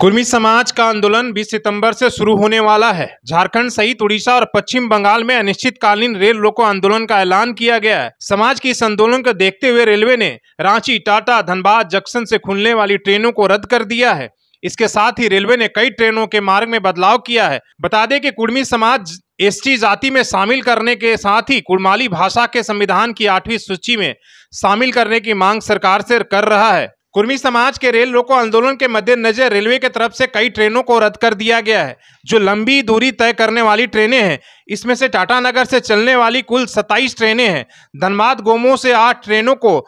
कुर्मी समाज का आंदोलन 20 सितंबर से शुरू होने वाला है झारखंड सहित उड़ीसा और पश्चिम बंगाल में अनिश्चितकालीन रेल रोको आंदोलन का ऐलान किया गया है समाज के इस आंदोलन को देखते हुए रेलवे ने रांची टाटा धनबाद जंक्शन से खुलने वाली ट्रेनों को रद्द कर दिया है इसके साथ ही रेलवे ने कई ट्रेनों के मार्ग में बदलाव किया है बता दें कि कुर्मी समाज एस जाति में शामिल करने के साथ ही कुर्माली भाषा के संविधान की आठवीं सूची में शामिल करने की मांग सरकार से कर रहा है कुर्मी समाज के रेल रोको आंदोलन के मद्देनजर रेलवे के तरफ से कई ट्रेनों को रद्द कर दिया गया है जो लंबी दूरी तय करने वाली ट्रेनें हैं इसमें से टाटानगर से चलने वाली कुल 27 ट्रेनें हैं धनबाद गोमो से आठ ट्रेनों को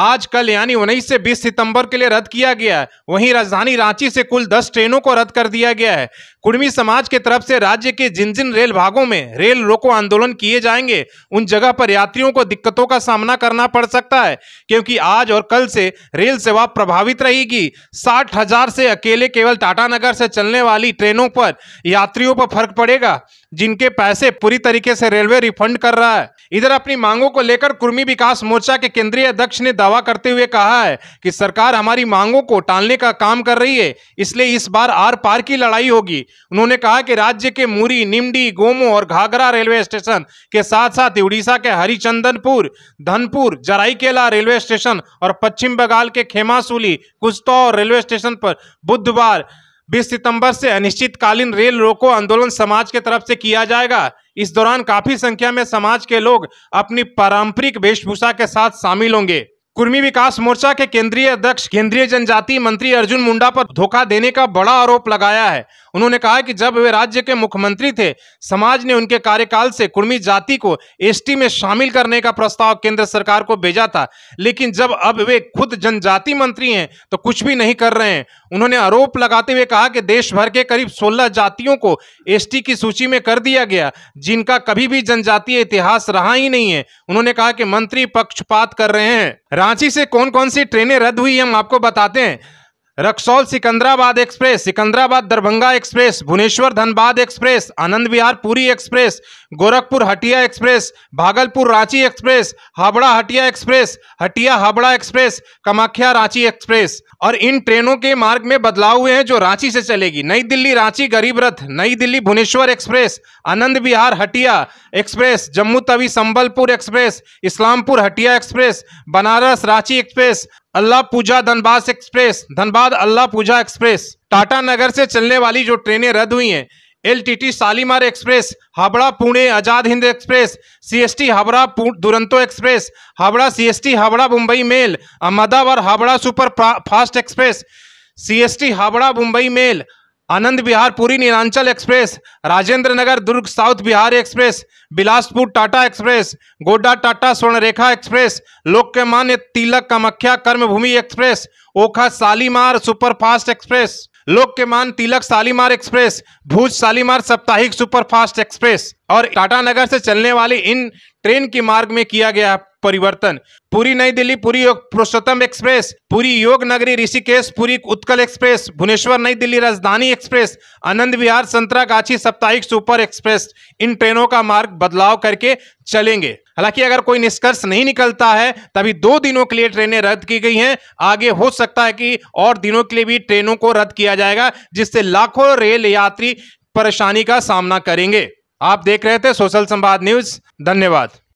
आज कल यानी उन्नीस से 20 सितंबर के लिए रद्द किया गया है वहीं राजधानी रांची से कुल 10 ट्रेनों को रद्द कर दिया गया है कुर्मी समाज के तरफ से राज्य के जिन जिन रेल भागों में रेल रोको आंदोलन किए जाएंगे उन जगह पर यात्रियों को दिक्कतों का सामना करना पड़ सकता है क्योंकि आज और कल से रेल सेवा प्रभावित रहेगी साठ हजार से अकेले केवल टाटानगर से चलने वाली ट्रेनों पर यात्रियों पर फर्क पड़ेगा जिनके पैसे पूरी तरीके से रेलवे रिफंड कर रहा है इधर अपनी मांगों को लेकर कुर्मी विकास मोर्चा के केंद्रीय अध्यक्ष ने दावा करते हुए कहा है कि सरकार हमारी मांगों को टालने का काम कर रही है इसलिए इस बार आर पार की लड़ाई होगी उन्होंने कहा कि राज्य के मूरी निमडी गोमो और घाघरा रेलवे स्टेशन के साथ साथ उड़ीसा के हरिचंदनपुर धनपुर जराईकेला रेलवे स्टेशन और पश्चिम बंगाल के खेमासूली कुस्तौर रेलवे स्टेशन पर बुधवार 20 सितंबर से अनिश्चितकालीन रेल रोको आंदोलन समाज के तरफ से किया जाएगा इस दौरान काफी संख्या में समाज के लोग अपनी पारंपरिक वेशभूषा के साथ शामिल होंगे कुर्मी विकास मोर्चा के केंद्रीय अध्यक्ष केंद्रीय जनजाति मंत्री अर्जुन मुंडा पर धोखा देने का बड़ा आरोप लगाया है उन्होंने कहा कि जब वे राज्य के मुख्यमंत्री थे समाज ने उनके कार्यकाल से कुर्मी जाति को एसटी में शामिल करने का प्रस्ताव केंद्र सरकार को भेजा था लेकिन जब अब वे खुद जनजाति मंत्री हैं तो कुछ भी नहीं कर रहे हैं उन्होंने आरोप लगाते हुए कहा कि देश भर के करीब सोलह जातियों को एस की सूची में कर दिया गया जिनका कभी भी जनजातीय इतिहास रहा ही नहीं है उन्होंने कहा कि मंत्री पक्षपात कर रहे हैं रांची से कौन कौन सी ट्रेनें रद्द हुई हम आपको बताते हैं Raxaul Secunderabad express Secunderabad Darbhanga express Bhubaneswar Dhanbad express Anand Vihar Puri express Gorakhpur Hatia express Bhagalpur Ranchi express Howrah Hatia express Hatia Howrah express Kamakhya Ranchi express और इन ट्रेनों के मार्ग में बदलाव हुए हैं जो रांची से चलेगी नई Delhi Ranchi Garib Rath Nai Delhi Bhubaneswar express Anand Vihar Hatia express Jammu Tawi Sambalpur express Islampur Hatia express Banaras Ranchi express Alappuzha Dhanbad express Dhanbad Alappuzha express Tatanagar से चलने वाली जो ट्रेनें रद्द हुई हैं LTT Shalimar express Howrah Pune Azad Hind express CST Howrah Duronto express Howrah CST Howrah Mumbai mail Ahmedabad Howrah superfast express CST Howrah Mumbai mail Anand Bihar Puri Nilanchal express Rajendra Nagar Durg south Bihar express Bilaspur Tata express Godda Tata Swarnarekha express Lokmanya Tilak Kamakhya Karmabhoomi express Okha Shalimar superfast express Lokmanya Tilak Shalimar express Bhuj Shalimar साप्ताहिक superfast express और टाटानगर से चलने वाली इन ट्रेन के मार्ग में किया गया परिवर्तन पूरी नई दिल्ली पूरी योग पुरुषोत्तम एक्सप्रेस पूरी योग नगरी ऋषिकेश पूरी उत्कल एक्सप्रेस भुवनेश्वर नई दिल्ली राजधानी एक्सप्रेस आनंद विहार संतरागाछी साप्ताहिक सुपर एक्सप्रेस इन ट्रेनों का मार्ग बदलाव करके चलेंगे हालांकि अगर कोई निष्कर्ष नहीं निकलता है तभी दो दिनों के लिए ट्रेनें रद्द की गई हैं आगे हो सकता है कि और दिनों के लिए भी ट्रेनों को रद्द किया जाएगा जिससे लाखों रेल यात्री परेशानी का सामना करेंगे आप देख रहे थे सोशल संवाद न्यूज धन्यवाद